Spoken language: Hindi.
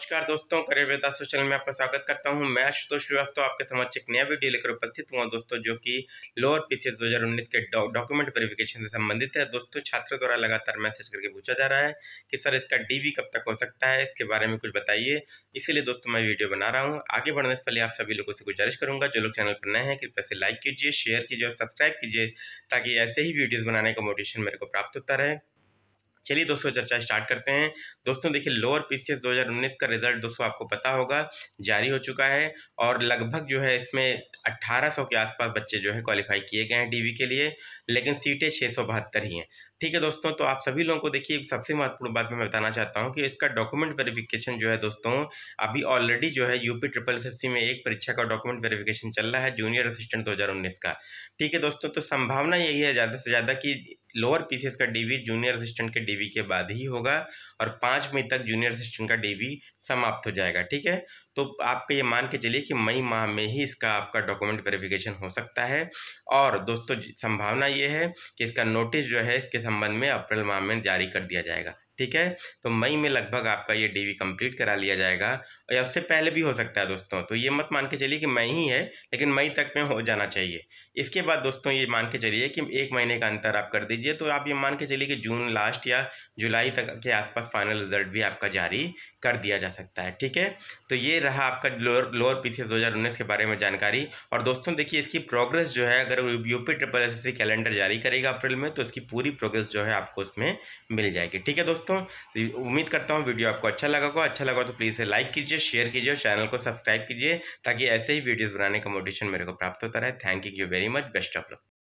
नमस्कार दोस्तों करियर सोशल में आपका स्वागत करता हूं मैं आशुतोष श्रीवास्तव आपके समक्ष एक नया वीडियो लेकर उपस्थित हुआ दोस्तों जो कि लोअर पीसीएस 2019 के डॉक्यूमेंट वेरिफिकेशन से संबंधित है दोस्तों छात्रों द्वारा लगातार मैसेज करके पूछा जा रहा है कि सर इसका डीवी कब तक हो सकता है इसके बारे में कुछ बताइए इसीलिए दोस्तों मैं वीडियो बना रहा हूँ आगे बढ़ने से पहले आप सभी लोगों से गुजारिश करूंगा जो लोग चैनल पर नए हैं कृपया से लाइक कीजिए शेयर कीजिए और सब्सक्राइब कीजिए ताकि ऐसे ही वीडियोज़ बनाने का मोटिवेशन मेरे को प्राप्त होता रहे चलिए दोस्तों चर्चा स्टार्ट करते हैं दोस्तों देखिए लोअर पीसीएस 2019 का रिजल्ट दोस्तों आपको पता होगा जारी हो चुका है और लगभग जो है इसमें 1800 के आसपास बच्चे जो है क्वालिफाई किए गए हैं डीवी के लिए लेकिन सीटें छः ही हैं ठीक है दोस्तों तो आप सभी लोगों को देखिए सबसे महत्वपूर्ण बात मैं बताना चाहता हूँ कि इसका डॉक्यूमेंट वेरिफिकेशन जो है दोस्तों अभी ऑलरेडी जो है यूपी ट्रिपल एस में एक परीक्षा का डॉक्यूमेंट वेरिफिकेशन चल रहा है जूनियर असिस्टेंट दो का ठीक है दोस्तों तो संभावना यही है ज़्यादा से ज़्यादा कि लोअर पीसीएस का डीवी जूनियर असिस्टेंट के डीवी के बाद ही होगा और पाँच मई तक जूनियर असिस्टेंट का डीवी समाप्त हो जाएगा ठीक है तो आप ये मान के चलिए कि मई माह में ही इसका आपका डॉक्यूमेंट वेरिफिकेशन हो सकता है और दोस्तों संभावना ये है कि इसका नोटिस जो है इसके संबंध में अप्रैल माह में जारी कर दिया जाएगा ठीक है तो मई में लगभग आपका ये डीवी कंप्लीट करा लिया जाएगा और या उससे पहले भी हो सकता है दोस्तों तो ये मत मान के चलिए कि मई ही है लेकिन मई तक में हो जाना चाहिए इसके बाद दोस्तों ये मान के चलिए कि एक महीने का अंतर आप कर दीजिए तो आप ये मान के चलिए कि जून लास्ट या जुलाई तक के आसपास फाइनल रिजल्ट भी आपका जारी कर दिया जा सकता है ठीक है तो ये रहा आपका लोअर लोअर पीसीएस 2019 के बारे में जानकारी और दोस्तों देखिए इसकी प्रोग्रेस जो है अगर यूपी ट्रिपल एस कैलेंडर जारी करेगा अप्रैल में तो इसकी पूरी प्रोग्रेस जो है आपको उसमें मिल जाएगी ठीक है दोस्तों दोस्तों तो उम्मीद करता हूँ वीडियो आपको अच्छा लगा होगा अच्छा लगा तो प्लीज़ लाइक कीजिए शेयर कीजिए और चैनल को सब्सक्राइब कीजिए ताकि ऐसे ही वीडियोज़ बनाने का मोटिवेशन मेरे को प्राप्त होता रहे thank you very much best of luck